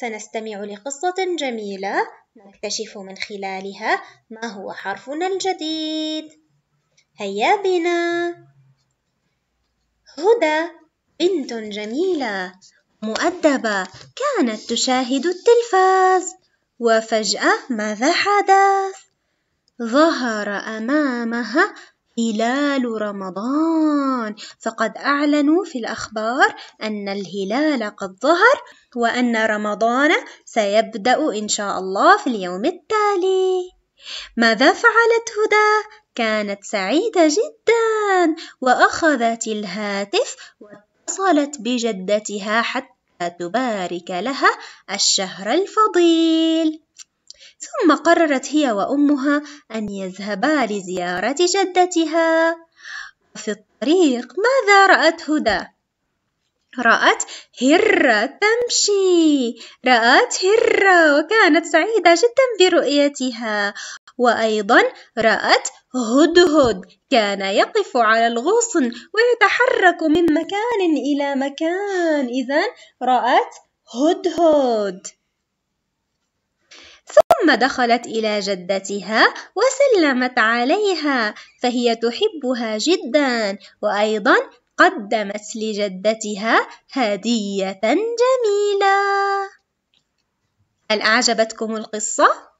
سنستمع لقصة جميلة نكتشف من خلالها ما هو حرفنا الجديد هيا بنا هدى بنت جميلة مؤدبة كانت تشاهد التلفاز وفجأة ماذا حدث؟ ظهر أمامها هلال رمضان فقد أعلنوا في الأخبار أن الهلال قد ظهر وأن رمضان سيبدأ إن شاء الله في اليوم التالي ماذا فعلت هدى؟ كانت سعيدة جدا وأخذت الهاتف واتصلت بجدتها حتى تبارك لها الشهر الفضيل ثم قررت هي وأمها أن يذهبا لزيارة جدتها في الطريق ماذا رأت هدى؟ رأت هرة تمشي رأت هرة وكانت سعيدة جدا برؤيتها وأيضا رأت هدهد كان يقف على الغصن ويتحرك من مكان إلى مكان إذا رأت هدهد ثم دخلت إلى جدتها وسلمت عليها فهي تحبها جدا وأيضا قدمت لجدتها هدية جميلة هل أعجبتكم القصة؟